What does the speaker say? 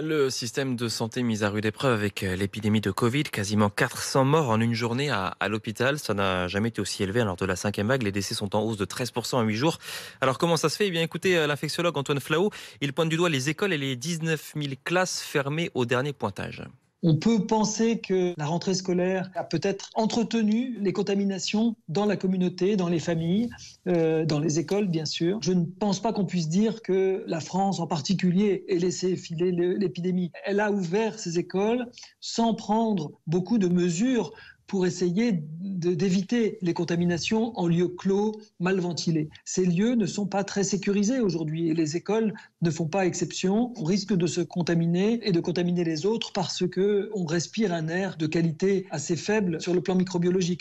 Le système de santé mis à rude épreuve avec euh, l'épidémie de Covid, quasiment 400 morts en une journée à, l'hôpital, ça n'a jamais été aussi élevé lors de la cinquième vague. Les décès sont en hausse de 13% en 8 jours. Alors comment ça se fait Eh bien écoutez, euh, l'infectiologue Antoine Flau, il pointe du doigt les écoles et les 19 000 classes fermées au dernier pointage. On peut penser que la rentrée scolaire a peut-être entretenu les contaminations dans la communauté, dans les familles, euh, dans les écoles, bien sûr. Je ne pense pas qu'on puisse dire que la France en particulier ait laissé filer l'épidémie. Elle a ouvert ses écoles sans prendre beaucoup de mesures pour essayer d'éviter les contaminations en lieux clos, mal ventilés. Ces lieux ne sont pas très sécurisés aujourd'hui et les écoles ne font pas exception. On risque de se contaminer et de contaminer les autres parce que on respire un air de qualité assez faible sur le plan microbiologique.